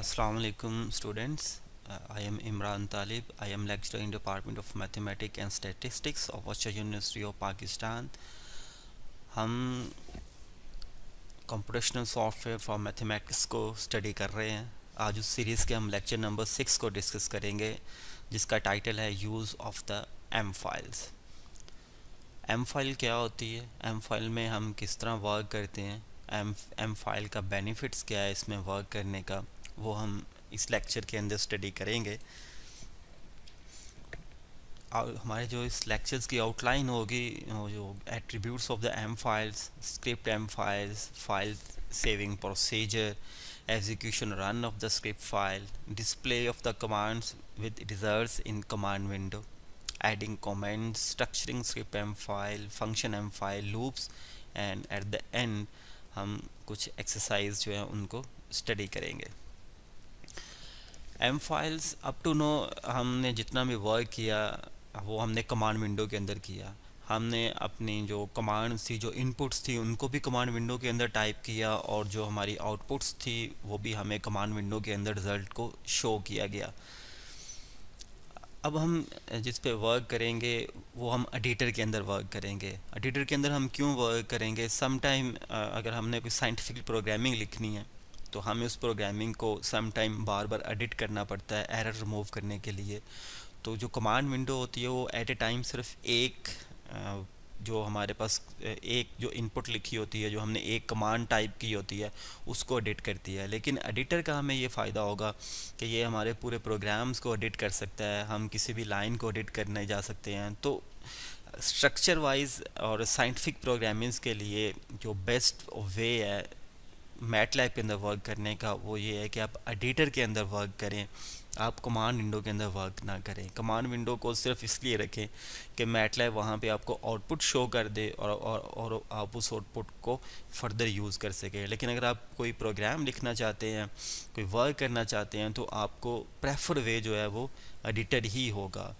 Assalamualaikum students uh, I am Imran Talib I am lecturer in Department of Mathematics and Statistics of Western University of Pakistan हम computational software for mathematics को study कर रहे हैं आज उस series के हम लेक्चर नंबर सिक्स को डिस्कस करेंगे जिसका टाइटल है use of the M files M file क्या होती है एम फाइल में हम किस तरह वर्क करते हैं एम एम फाइल का बेनिफिट्स क्या है इसमें वर्क करने का वो हम इस लेक्चर के अंदर स्टडी करेंगे और हमारे जो इस लेक्चर्स की आउटलाइन होगी जो attributes of the M files script M files file saving procedure execution run of the script file display of the commands with results in command window adding comment structuring script M file function M file loops and at the end हम कुछ exercise जो है उनको study करेंगे M files up to now हमने जितना भी work किया वो हमने कमांड विंडो के अंदर किया हमने अपनी जो कमांड्स थी जो इनपुट्स थी उनको भी कमांड विंडो के अंदर टाइप किया और जो हमारी आउटपुट्स थी वो भी हमें कमांड विंडो के अंदर रिज़ल्ट को शो किया गया अब हम जिस पे वर्क करेंगे वो हम एडिटर के अंदर वर्क करेंगे एडिटर के अंदर हम क्यों वर्क करेंगे सम टाइम अगर हमने कोई साइंटिफिक प्रोग्रामिंग लिखनी है तो हमें उस प्रोग्रामिंग को सम टाइम बार बार एडिट करना पड़ता है एरर रिमूव करने के लिए तो जो कमांड विंडो होती है वो एट ए टाइम सिर्फ एक जो हमारे पास एक जो इनपुट लिखी होती है जो हमने एक कमांड टाइप की होती है उसको एडिट करती है लेकिन एडिटर का हमें ये फ़ायदा होगा कि ये हमारे पूरे प्रोग्राम्स को एडिट कर सकता है हम किसी भी लाइन को एडिट करने जा सकते हैं तो स्ट्रक्चर वाइज और साइंटिफिक प्रोग्रामिंग्स के लिए जो बेस्ट वे है मैट लाइफ के अंदर वर्क करने का वो ये है कि आप एडिटर के अंदर वर्क करें आप कमांड विंडो के अंदर वर्क ना करें कमांड विंडो को सिर्फ इसलिए रखें कि मैट लाइफ वहाँ पर आपको आउटपुट शो कर दे और और, और आप उस आउटपुट को फर्दर यूज़ कर सकें लेकिन अगर आप कोई प्रोग्राम लिखना चाहते हैं कोई वर्क करना चाहते हैं तो आपको प्रेफर वे जो है वो एडिटर ही होगा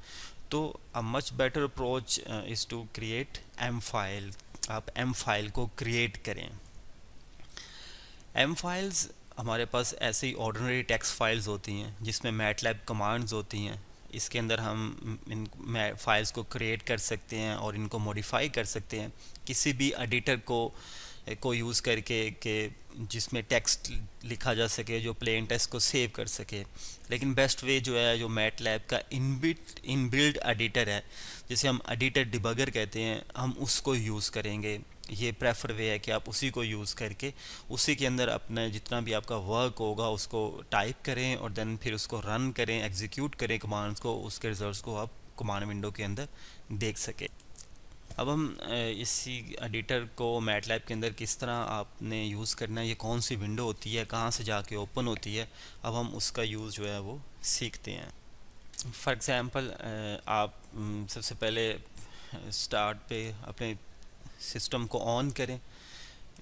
तो a much better approach is to create M file आप एम फाइल को क्रिएट करें एम फाइल्स हमारे पास ऐसे ही ऑर्डनरी टेक्स्ट फाइल्स होती हैं जिसमें लैब कमांड्स होती हैं इसके अंदर हम इन फाइल्स को क्रिएट कर सकते हैं और इनको मॉडिफाई कर सकते हैं किसी भी एडिटर को को यूज़ करके के जिसमें टेक्स्ट लिखा जा सके जो प्लेन टेक्स्ट को सेव कर सके लेकिन बेस्ट वे जो है जो मैट लैब का इनबिट इनबिल्ड एडिटर है जिसे हम एडिटर डिबगर कहते हैं हम उसको यूज़ करेंगे ये प्रेफर वे है कि आप उसी को यूज़ करके उसी के अंदर अपना जितना भी आपका वर्क होगा उसको टाइप करें और देन फिर उसको रन करें एग्जीक्यूट करें कमांड्स को उसके रिजल्ट को आप कमांड विंडो के अंदर देख सकें अब हम इसी एडिटर को मैट लैब के अंदर किस तरह आपने यूज़ करना है ये कौन सी विंडो होती है कहाँ से जाके ओपन होती है अब हम उसका यूज़ जो है वो सीखते हैं फॉर एग्ज़ाम्पल आप सबसे पहले स्टार्ट पे अपने सिस्टम को ऑन करें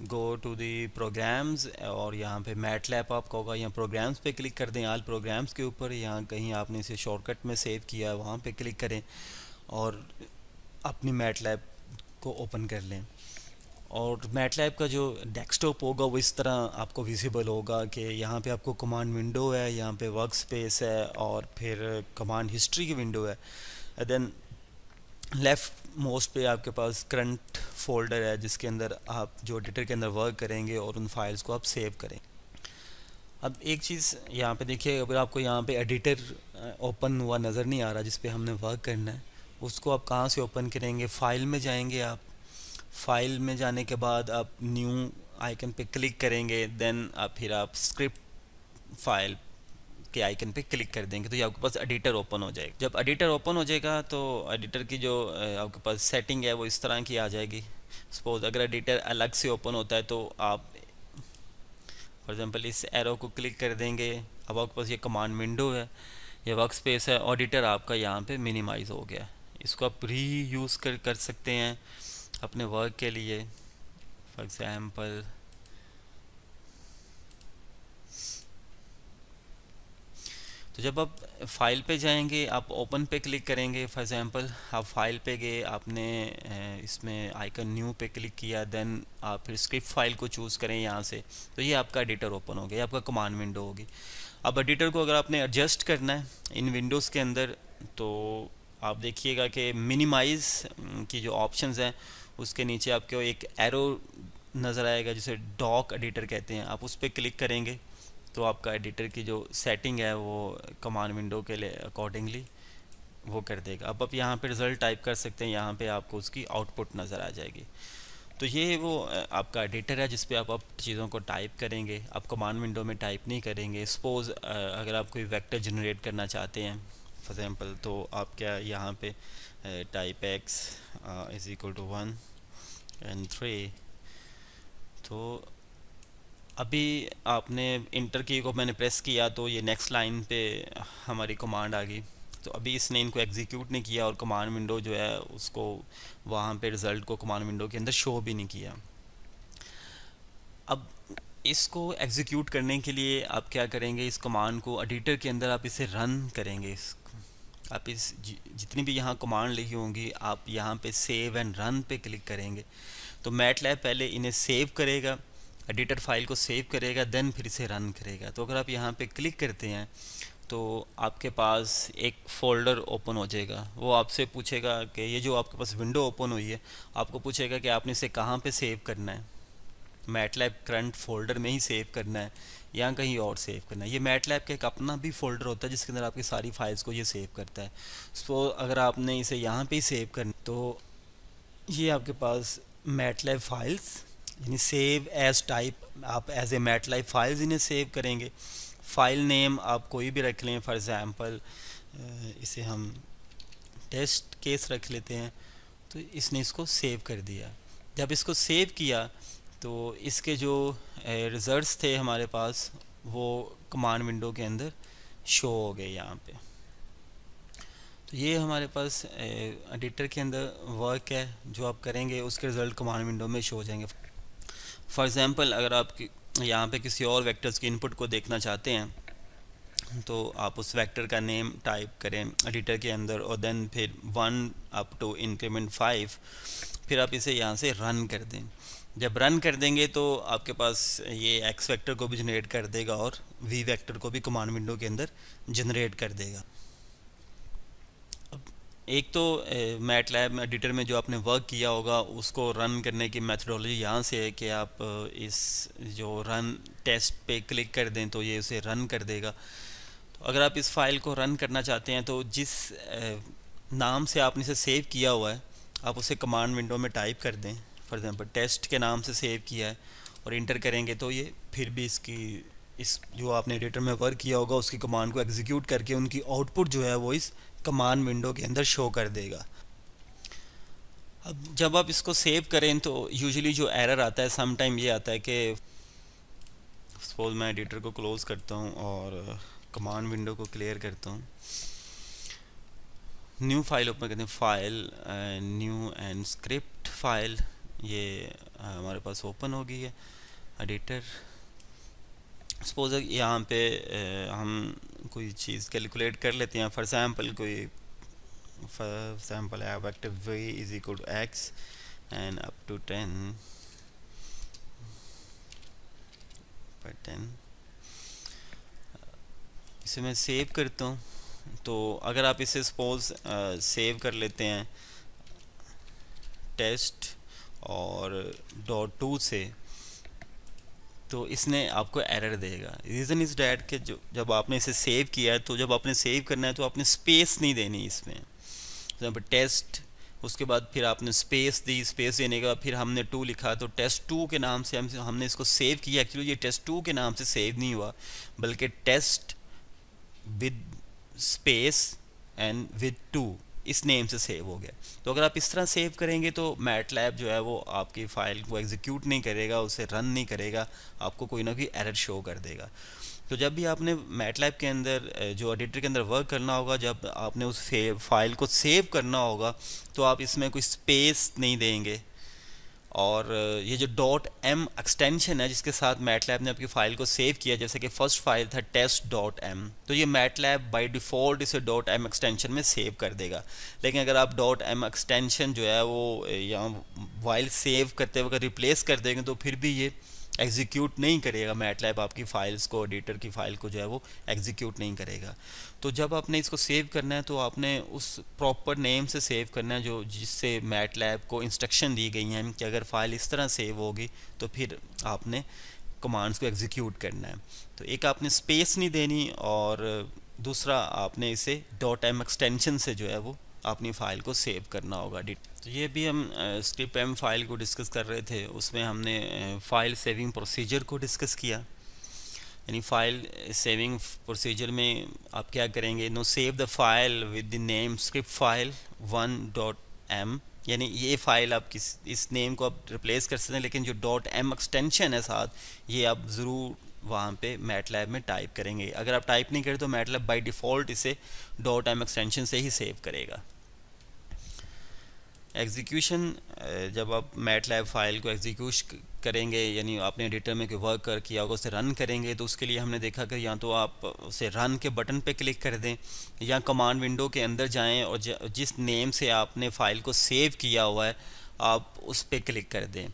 गो टू दी प्रोग्राम्स और यहाँ पे मैट लैप आपका होगा यहाँ प्रोग्राम्स पे क्लिक कर दें आल प्रोग्राम्स के ऊपर यहाँ कहीं आपने इसे शॉर्टकट में सेव किया वहाँ पे क्लिक करें और अपनी मैट लैप को ओपन कर लें और मैट लैप का जो डेस्कटॉप होगा वो इस तरह आपको विजिबल होगा कि यहाँ पे आपको कमांड विंडो है यहाँ पे वर्क स्पेस है और फिर कमांड हिस्ट्री की विंडो है देन लेफ़्ट मोस्ट पे आपके पास करंट फोल्डर है जिसके अंदर आप जो एडिटर के अंदर वर्क करेंगे और उन फाइल्स को आप सेव करेंगे अब एक चीज़ यहाँ पे देखिए अगर आपको यहाँ पे एडिटर ओपन हुआ नज़र नहीं आ रहा जिस पे हमने वर्क करना है उसको आप कहाँ से ओपन करेंगे फाइल में जाएंगे आप फाइल में जाने के बाद आप न्यू आइकन पे क्लिक करेंगे देन आप फिर आप स्क्रिप्ट फाइल के आइकन पे क्लिक कर देंगे तो ये आपके पास एडिटर ओपन हो जाएगा जब एडिटर ओपन हो जाएगा तो एडिटर की जो आपके पास सेटिंग है वो इस तरह की आ जाएगी सपोज अगर एडिटर अलग से ओपन होता है तो आप फॉर एग्ज़ाम्पल इस एरो को क्लिक कर देंगे अब आपके पास ये कमांड विंडो है ये वर्क स्पेस है ऑडिटर आपका यहाँ पे मिनिमाइज़ हो गया इसको आप री यूज़ कर कर सकते हैं अपने वर्क के लिए फॉर एग्ज़ाम्पल तो जब आप फाइल पे जाएंगे आप ओपन पे क्लिक करेंगे फॉर एग्जांपल आप फाइल पे गए आपने इसमें आइकन न्यू पे क्लिक किया देन आप फिर स्क्रिप्ट फाइल को चूज़ करें यहाँ से तो ये आपका एडिटर ओपन हो गया आपका कमांड विंडो होगी अब एडिटर को अगर आपने एडजस्ट करना है इन विंडोज़ के अंदर तो आप देखिएगा कि मिनिमाइज की जो ऑप्शन हैं उसके नीचे आपको एक एरो नज़र आएगा जिसे डॉक एडिटर कहते हैं आप उस पर क्लिक करेंगे तो आपका एडिटर की जो सेटिंग है वो कमान विंडो के लिए अकॉर्डिंगली वो कर देगा अब आप यहाँ पे रिज़ल्ट टाइप कर सकते हैं यहाँ पे आपको उसकी आउटपुट नज़र आ जाएगी तो ये वो आपका एडिटर है जिस पे आप अब चीज़ों को टाइप करेंगे आप कमान विंडो में टाइप नहीं करेंगे सपोज़ अगर आप कोई वैक्टर जनरेट करना चाहते हैं फॉर एग्ज़ाम्पल तो आप क्या यहाँ पे type x is equal to one and three तो अभी आपने इंटर की को मैंने प्रेस किया तो ये नेक्स्ट लाइन पे हमारी कमांड आ गई तो अभी इसने इनको एग्जीक्यूट नहीं किया और कमांड विंडो जो है उसको वहाँ पे रिज़ल्ट को कमांड विंडो के अंदर शो भी नहीं किया अब इसको एग्जीक्यूट करने के लिए आप क्या करेंगे इस कमांड को एडिटर के अंदर आप इसे रन करेंगे इस आप इस जितनी भी यहाँ कमांड लिखी होंगी आप यहाँ पे सेव एंड रन पे क्लिक करेंगे तो मैट लैब पहले इन्हें सेव करेगा एडिटर फाइल को सेव करेगा देन फिर से रन करेगा तो अगर आप यहाँ पे क्लिक करते हैं तो आपके पास एक फ़ोल्डर ओपन हो जाएगा वो आपसे पूछेगा कि ये जो आपके पास विंडो ओपन हुई है आपको पूछेगा कि आपने इसे कहाँ पे सेव करना है मैटलैब करंट फोल्डर में ही सेव करना है या कहीं और सेव करना है ये मैटलैब का एक अपना भी फोल्डर होता है जिसके अंदर आपकी सारी फाइल्स को ये सेव करता है सो अगर आपने इसे यहाँ पर ही सेव करना तो ये आपके पास लैब फाइल्स यानी सेव एज टाइप आप as a MATLAB files इन्हें सेव करेंगे फाइल नेम आप कोई भी रख लें फॉर एग्ज़ाम्पल इसे हम टेस्ट केस रख लेते हैं तो इसने इसको सेव कर दिया जब इसको सेव किया तो इसके जो रिज़ल्ट्स थे हमारे पास वो कमांड विंडो के अंदर शो हो गए यहाँ पे तो ये हमारे पास एडिटर के अंदर वर्क है जो आप करेंगे उसके रिज़ल्ट कमांड विंडो में शो हो जाएंगे फॉर एग्ज़ाम्पल अगर आप यहाँ पे किसी और वेक्टर्स के इनपुट को देखना चाहते हैं तो आप उस वेक्टर का नेम टाइप करें एडिटर के अंदर और देन फिर one up to increment five फिर आप इसे यहाँ से रन कर दें जब रन कर देंगे तो आपके पास ये एक्स वेक्टर को भी जनरेट कर देगा और वी वेक्टर को भी कमांड विंडो के अंदर जनरेट कर देगा एक तो मैट लैब एडिटर में जो आपने वर्क किया होगा उसको रन करने की मेथडोलॉजी यहाँ से है कि आप इस जो रन टेस्ट पे क्लिक कर दें तो ये उसे रन कर देगा तो अगर आप इस फाइल को रन करना चाहते हैं तो जिस नाम से आपने इसे सेव किया हुआ है आप उसे कमांड विंडो में टाइप कर दें फॉर एग्ज़ाम्पल टेस्ट के नाम से सेव किया है और इंटर करेंगे तो ये फिर भी इसकी इस जो आपने एडिटर में वर्क किया होगा उसकी कमांड को एग्जीक्यूट करके उनकी आउटपुट जो है वो इस कमांड विंडो के अंदर शो कर देगा अब जब आप इसको सेव करें तो यूजुअली जो एरर आता है सम टाइम ये आता है कि सपोज मैं एडिटर को क्लोज़ करता हूँ और कमांड विंडो को क्लियर करता हूँ न्यू फाइल ओपन करते हैं file new and script file ये हमारे पास ओपन हो गई है एडिटर सपोज यहाँ पे हम कोई चीज़ कैलकुलेट कर लेते हैं फॉर एग्जांपल कोई फॉर एग्जांपल है vector v is equal to x and up to ten पर टेन इसे मैं सेव करता हूँ तो अगर आप इसे सपोज सेव कर लेते हैं टेस्ट और डॉट टू से तो इसने आपको एरर देगा रीज़न इज़ डैट कि जो जब आपने इसे सेव किया है तो जब आपने सेव करना है तो आपने स्पेस नहीं देनी इसमें तो जब टेस्ट उसके बाद फिर आपने स्पेस दी स्पेस देने का फिर हमने टू लिखा तो टेस्ट टू के नाम से हम हमने इसको सेव किया एक्चुअली ये टेस्ट टू के नाम से सेव नहीं हुआ बल्कि test with space and with two इस नेम से सेव हो गया तो अगर आप इस तरह सेव करेंगे तो मैट लैब जो है वो आपकी फ़ाइल को एग्जीक्यूट नहीं करेगा उसे रन नहीं करेगा आपको कोई ना कोई एरर शो कर देगा तो जब भी आपने मैटलैब के अंदर जो एडिटर के अंदर वर्क करना होगा जब आपने उस फाइल को सेव करना होगा तो आप इसमें कोई स्पेस नहीं देंगे और ये जो डॉट एम एक्सटेंशन है जिसके साथ मैटलैब ने आपकी फ़ाइल को सेव किया जैसे कि फर्स्ट फाइल था टेस्ट डॉट एम तो ये मैटलैब बाय डिफ़ॉल्ट इसे डॉट एम एक्सटेंशन में सेव कर देगा लेकिन अगर आप डॉट एम एक्सटेंशन जो है वो यहाँ वाइल सेव करते वक्त रिप्लेस कर देंगे तो फिर भी ये एग्जीक्यूट नहीं करेगा मैटलैब आपकी फाइल्स को एडिटर की फाइल को जो है वो एग्जीक्यूट नहीं करेगा तो जब आपने इसको सेव करना है तो आपने उस प्रॉपर नेम से सेव करना है जो जिससे मैटलैब को इंस्ट्रक्शन दी गई हैं कि अगर फाइल इस तरह सेव होगी तो फिर आपने कमांड्स को एग्जीक्यूट करना है तो एक आपने स्पेस नहीं देनी और दूसरा आपने इसे डॉट एम एक्सटेंशन से जो है वो अपनी फ़ाइल को सेव करना होगा तो ये भी हम स्टिप एम फाइल को डिस्कस कर रहे थे उसमें हमने फ़ाइल सेविंग प्रोसीजर को डिस्कस किया यानी फ़ाइल सेविंग प्रोसीजर में आप क्या करेंगे now save the file with the name script file one dot m यानी ये फाइल आप किस इस नेम को आप रिप्लेस कर सकते हैं लेकिन जो डॉट एम एक्सटेंशन है साथ ये आप ज़रूर वहाँ पे मैटलैब में टाइप करेंगे अगर आप टाइप नहीं करें तो मैटलैब बाई डिफ़ॉल्ट इसे डॉट एम एक्सटेंशन से ही सेव करेगा एग्जीक्यूशन जब आप मैटलैब फाइल को एग्जीक्यूट करेंगे यानी आपने एडिटर में कोई वर्क कर किया होगा उसे रन करेंगे तो उसके लिए हमने देखा कि या तो आप उसे रन के बटन पे क्लिक कर दें या कमांड विंडो के अंदर जाएं और जिस नेम से आपने फाइल को सेव किया हुआ है आप उस पर क्लिक कर दें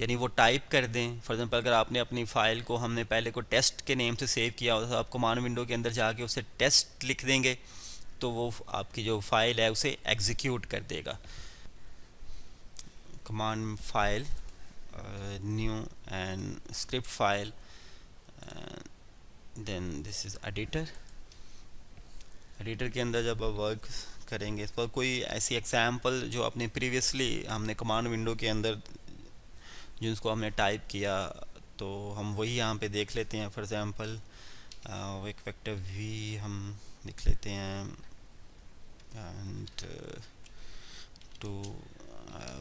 यानी वो टाइप कर दें फॉर एग्जांपल अगर आपने अपनी फ़ाइल को हमने पहले को टेस्ट के नेम से सेव किया होता तो आप कमान विंडो के अंदर जाके उसे टेस्ट लिख देंगे तो वो आपकी जो फ़ाइल है उसे एग्जीक्यूट कर देगा command file new and script file then this is editor editor के अंदर जब आप वर्क करेंगे इस पर कोई ऐसी एग्जाम्पल जो आपने प्रीवियसली हमने कमांड विंडो के अंदर जिसको हमने टाइप किया तो हम वही यहाँ पे देख लेते हैं फॉर एग्ज़ाम्पल एक फैक्टर वी हम लिख लेते हैं and two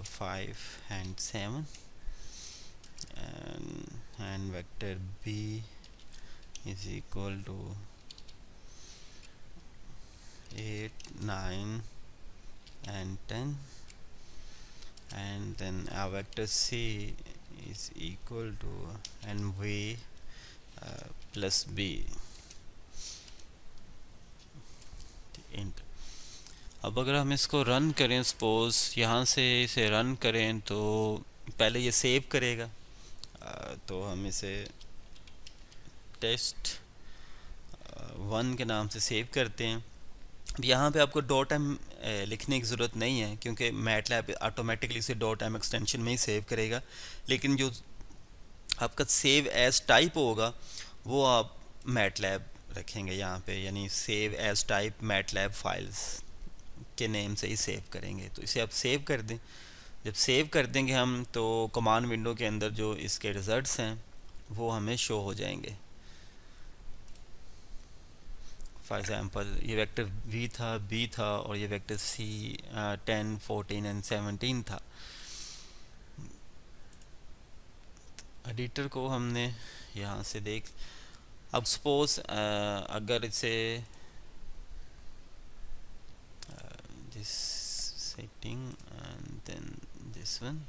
five and seven and vector b is equal to eight nine and ten and then our vector c is equal to nv uh, plus b अब अगर हम इसको run करें सपोज़ यहाँ से इसे रन करें तो पहले ये सेव करेगा तो हम इसे टेस्ट वन के नाम से सेव करते हैं यहाँ पे आपको डॉट एम लिखने की ज़रूरत नहीं है क्योंकि मैट लैब ऑटोमेटिकली इसे डॉट एम एक्सटेंशन में ही सेव करेगा लेकिन जो आपका सेव एज टाइप होगा वो आप मैट लैब रखेंगे यहाँ पे यानी save as type MATLAB files के नेम से ही सेव करेंगे तो इसे आप सेव कर दें जब सेव कर देंगे हम तो कमान विंडो के अंदर जो इसके रिजल्ट हैं वो हमें शो हो जाएंगे फॉर एग्ज़ाम्पल ये वेक्टर वी था बी था और ये vector c ten fourteen and seventeen था एडिटर को हमने यहाँ से देख अब सपोज uh, अगर इसे this setting and then this one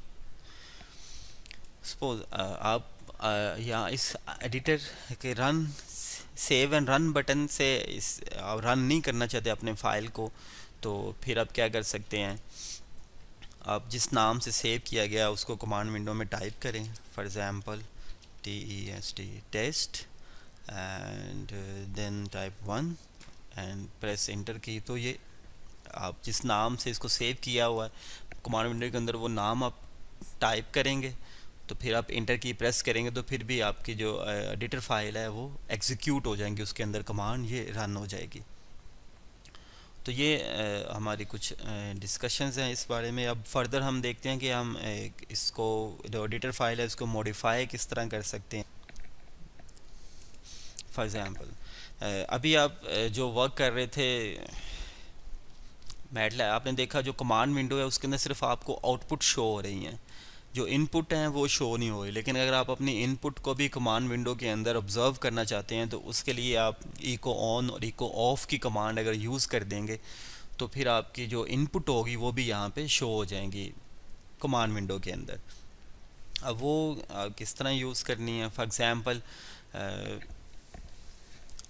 suppose आप uh, या इस एडिटर के run save and run button से इस आप रन नहीं करना चाहते अपने फाइल को तो फिर आप क्या कर सकते हैं आप जिस नाम से सेव किया गया उसको कमांड विंडो में टाइप करें for example t e s t test and then type one and press enter key तो ये आप जिस नाम से इसको सेव किया हुआ है कमांड विंडो के अंदर वो नाम आप टाइप करेंगे तो फिर आप इंटर की प्रेस करेंगे तो फिर भी आपकी जो एडिटर फाइल है वो एग्जीक्यूट हो जाएंगी उसके अंदर कमांड ये रन हो जाएगी तो ये आ, हमारी कुछ डिस्कशंस हैं इस बारे में अब फर्दर हम देखते हैं कि हम इसको जो एडिटर फाइल है इसको मॉडिफाई किस तरह कर सकते हैं फॉर एग्ज़ाम्पल अभी आप जो वर्क कर रहे थे मैटला आपने देखा जो कमांड विंडो है उसके अंदर सिर्फ आपको आउटपुट शो हो रही हैं जो इनपुट हैं वो शो नहीं हुए लेकिन अगर आप अपनी इनपुट को भी कमांड विंडो के अंदर ऑब्जर्व करना चाहते हैं तो उसके लिए आप इको ऑन और इको ऑफ की कमांड अगर यूज़ कर देंगे तो फिर आपकी जो इनपुट होगी वो भी यहाँ पे शो हो जाएंगी कमांड विंडो के अंदर अब वो किस तरह यूज़ करनी है फॉर एग्ज़ाम्पल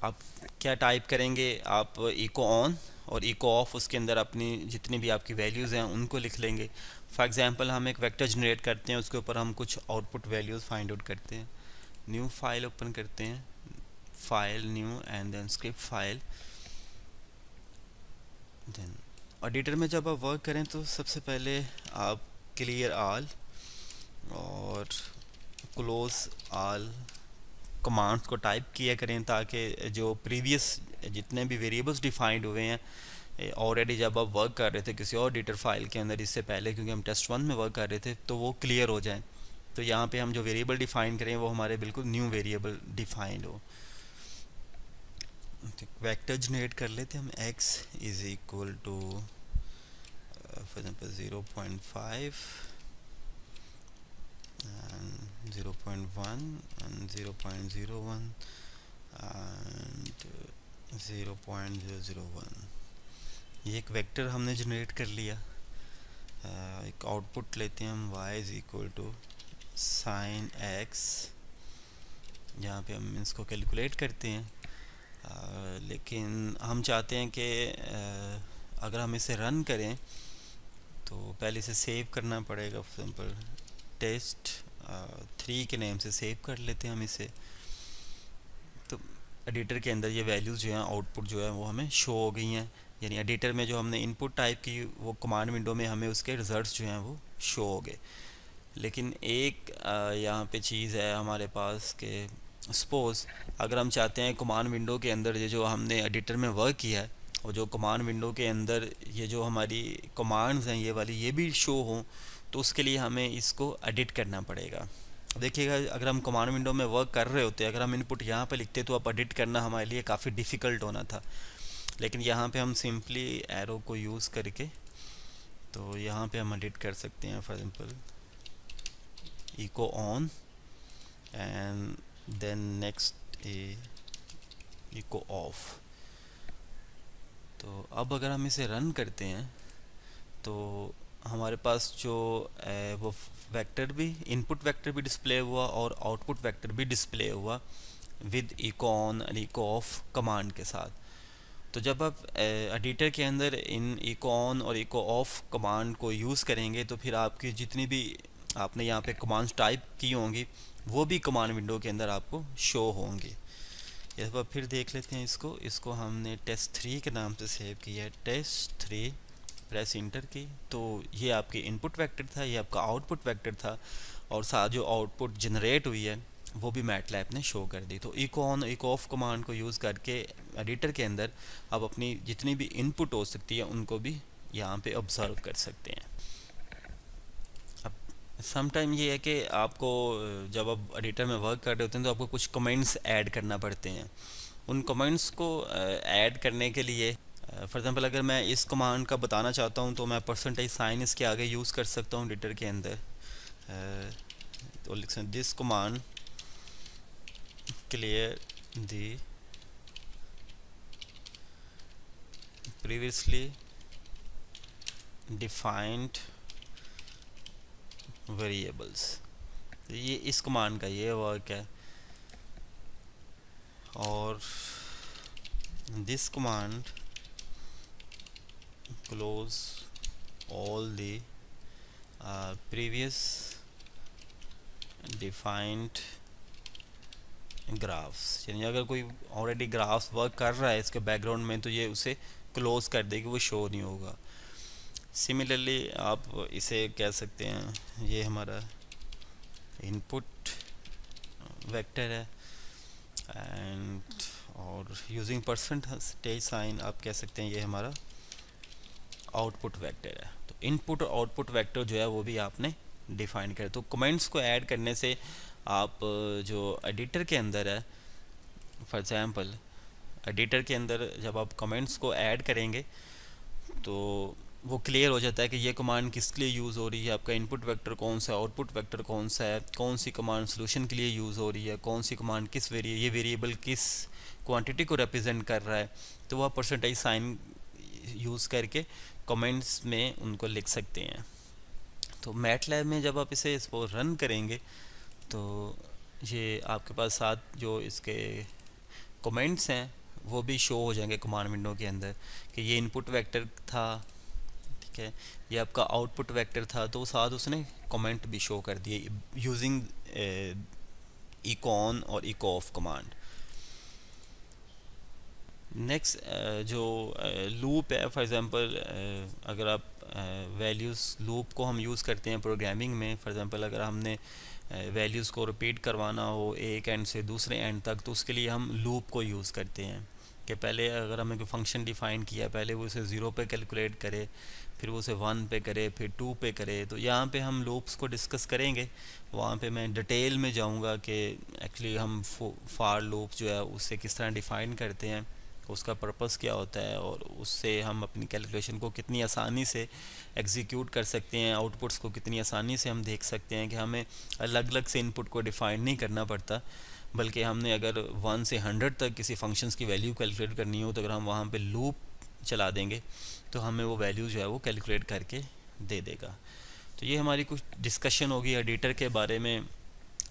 आप क्या टाइप करेंगे आप इको ऑन और इको ऑफ उसके अंदर अपनी जितनी भी आपकी वैल्यूज़ हैं उनको लिख लेंगे फॉर एग्ज़ाम्पल हम एक वैक्टर जनरेट करते हैं उसके ऊपर हम कुछ आउटपुट वैल्यूज फाइंड आउट करते हैं न्यू फाइल ओपन करते हैं file new and then script file then editor में जब आप वर्क करें तो सबसे पहले आप क्लियर आल और क्लोज आल कमांड्स को टाइप किया करें ताकि जो प्रीवियस जितने भी वेरिएबल्स डिफाइंड हुए हैं ऑलरेडी जब आप वर्क कर रहे थे किसी और डिटर फाइल के अंदर इससे पहले क्योंकि हम टेस्ट वन में वर्क कर रहे थे तो वो क्लियर हो जाए तो यहाँ पे हम जो वेरिएबल डिफाइन करें वो हमारे बिल्कुल न्यू वेरिएबल डिफाइंड हो वेक्टर जनरेट कर लेते हम x is equal to for example zero point five zero one and zero point zero zero one ये एक वेक्टर हमने जनरेट कर लिया एक आउटपुट लेते हैं हम y is equal to sine x यहाँ पे हम इसको कैलकुलेट करते हैं लेकिन हम चाहते हैं कि अगर हम इसे रन करें तो पहले इसे सेव करना पड़ेगा फॉर एग्ज़ाम्पल टेस्ट थ्री के नेम से सेव कर लेते हैं हम इसे तो एडिटर के अंदर ये वैल्यूज़ जो हैं आउटपुट जो है वो हमें शो हो गई हैं यानी एडिटर में जो हमने इनपुट टाइप की वो कमांड विंडो में हमें उसके रिजल्ट्स जो हैं वो शो हो गए लेकिन एक यहाँ पे चीज़ है हमारे पास के सपोज़ अगर हम चाहते हैं कमांड विंडो के अंदर ये जो हमने एडिटर में वर्क किया है और जो कमांड विंडो के अंदर ये जो हमारी कमांड्स हैं ये वाली ये भी शो हों तो उसके लिए हमें इसको एडिट करना पड़ेगा देखिएगा अगर हम कमांड विंडो में वर्क कर रहे होते अगर हम इनपुट यहाँ पर लिखते तो अब एडिट करना हमारे लिए काफ़ी डिफ़िकल्ट होना था लेकिन यहाँ पे हम सिंपली एरो को यूज़ करके तो यहाँ पे हम एडिट कर सकते हैं for example echo on and then next echo off तो अब अगर हम इसे रन करते हैं तो हमारे पास जो वो वेक्टर भी इनपुट वेक्टर भी डिस्प्ले हुआ और आउटपुट वेक्टर भी डिस्प्ले हुआ with echo on and echo off command के साथ तो जब आप एडिटर के अंदर इन इको ऑन और इको ऑफ कमांड को यूज़ करेंगे तो फिर आपकी जितनी भी आपने यहाँ पे कमांड्स टाइप की होंगी वो भी कमांड विंडो के अंदर आपको शो होंगे इस बार तो फिर देख लेते हैं इसको इसको हमने टेस्ट थ्री के नाम से सेव किया है test three press enter key तो ये आपके इनपुट वैक्टर था ये आपका आउटपुट वैक्टर था और साथ जो आउटपुट जनरेट हुई है वो भी लैप ने शो कर दी तो echo on echo off command को यूज़ करके एडिटर के अंदर आप अपनी जितनी भी इनपुट हो सकती है उनको भी यहाँ पे ऑब्जर्व कर सकते हैं अब समटाइम ये है कि आपको जब आप एडिटर में वर्क कर रहे होते हैं तो आपको कुछ कमेंट्स ऐड करना पड़ते हैं उन कमेंट्स को ऐड करने के लिए फॉर एग्ज़ाम्पल अगर मैं इस कमांड का बताना चाहता हूँ तो मैं परसेंटेज साइन इसके आगे यूज़ कर सकता हूँ एडिटर के अंदर तो लिख सकते this command clear the previously defined variables तो ये इस कमांड का ये वर्क है और this command close all the previous defined graphs यानी अगर कोई ऑलरेडी ग्राफ्स वर्क कर रहा है इसके बैकग्राउंड में तो ये उसे क्लोज कर देगी वो शो नहीं होगा सिमिलरली आप इसे कह सकते हैं ये हमारा इनपुट वेक्टर है एंड और यूजिंग परसेंटेज साइन आप कह सकते हैं ये हमारा आउटपुट वेक्टर है तो इनपुट और आउटपुट वेक्टर जो है वो भी आपने डिफाइन करें तो कमेंट्स को ऐड करने से आप जो एडिटर के अंदर है फॉर एग्ज़ाम्पल एडिटर के अंदर जब आप कमेंट्स को ऐड करेंगे तो वो क्लियर हो जाता है कि ये कमांड किसके लिए यूज़ हो रही है आपका इनपुट वेक्टर कौन सा है आउटपुट वेक्टर कौन सा है कौन सी कमांड सोलूशन के लिए यूज़ हो रही है कौन सी कमांड किस वेरिए ये वेरिएबल किस क्वांटिटी को रिप्रेजेंट कर रहा है तो वह परसेंटेज साइन यूज़ करके कमेंट्स में उनको लिख सकते हैं तो मैट लैब में जब आप इसे रन करेंगे तो ये आपके पास साथ जो इसके कमेंट्स हैं वो भी शो हो जाएंगे कमांड विंडो के अंदर कि ये इनपुट वेक्टर था ठीक है ये आपका आउटपुट वेक्टर था तो साथ उसने कमेंट भी शो कर दिए यूजिंग इकॉन ऑन और इको ऑफ कमांड नेक्स्ट जो लूप है फॉर एग्ज़ाम्पल अगर आप वैल्यूज़ लूप को हम यूज़ करते हैं प्रोग्रामिंग में फॉर एग्ज़ाम्पल अगर हमने वैल्यूज़ को रिपीट करवाना हो एक एंड से दूसरे एंड तक तो उसके लिए हम लूप को यूज़ करते हैं कि पहले अगर हमें कोई फंक्शन डिफाइन किया पहले वो उसे ज़ीरो पे कैलकुलेट करे फिर वो उसे वन पे करे फिर टू पे करे तो यहाँ पे हम लूप्स को डिस्कस करेंगे वहाँ पे मैं डिटेल में जाऊँगा कि एक्चुअली हम फार लूप जो है उससे किस तरह डिफ़ाइन करते हैं उसका पर्पस क्या होता है और उससे हम अपनी कैलकुलेशन को कितनी आसानी से एग्जीक्यूट कर सकते हैं आउटपुट्स को कितनी आसानी से हम देख सकते हैं कि हमें अलग अलग से इनपुट को डिफाइन नहीं करना पड़ता बल्कि हमने अगर वन से हंड्रेड तक किसी फंक्शंस की वैल्यू कैलकुलेट करनी हो तो अगर हम वहाँ पर लूप चला देंगे तो हमें वो वैल्यू जो है वो कैलकुलेट करके दे देगा तो ये हमारी कुछ डिस्कशन होगी एडिटर के बारे में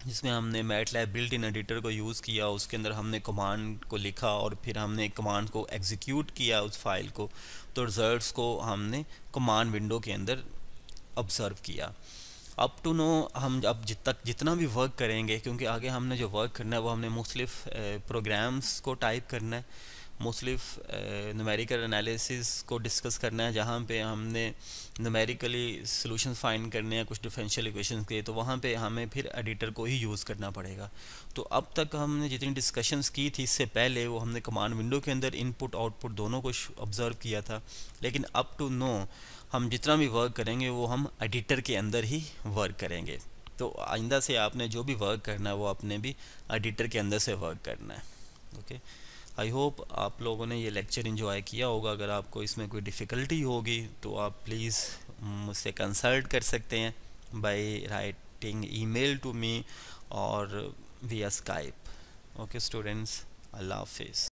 जिसमें हमने MATLAB built in editor को यूज़ किया उसके अंदर हमने कमांड को लिखा और फिर हमने कमांड को एग्जीक्यूट किया उस फाइल को तो रिजल्ट्स को हमने कमांड विंडो के अंदर ऑब्ज़र्व किया अप टू नो हम अब जित तक जितना भी वर्क करेंगे क्योंकि आगे हमने जो वर्क करना है वो हमने मुख्तलिफ़ प्रोग्राम्स eh, को टाइप करना है मुख्तलिफ नुमेरिकल एनालिसिस को डिस्कस करना है जहाँ पे हमने नुमेरिकली सोलूशन फाइंड करने हैं कुछ डिफरेंशियल इक्वेशन के तो वहाँ पे हमें फिर एडिटर को ही यूज़ करना पड़ेगा तो अब तक हमने जितनी डिस्कशंस की थी इससे पहले वो हमने कमांड विंडो के अंदर इनपुट आउटपुट दोनों को ऑब्ज़र्व किया था लेकिन अप टू नो हम जितना भी वर्क करेंगे वो हम एडिटर के अंदर ही वर्क करेंगे तो आइंदा से आपने जो भी वर्क करना है वो आपने भी एडिटर के अंदर से वर्क करना है ओके okay? आई होप आप लोगों ने ये लेक्चर इन्जॉय किया होगा अगर आपको इसमें कोई डिफ़िकल्टी होगी तो आप प्लीज़ मुझसे कंसल्ट कर सकते हैं by writing email to me और we are Skype okay students अल्लाह हाफिज़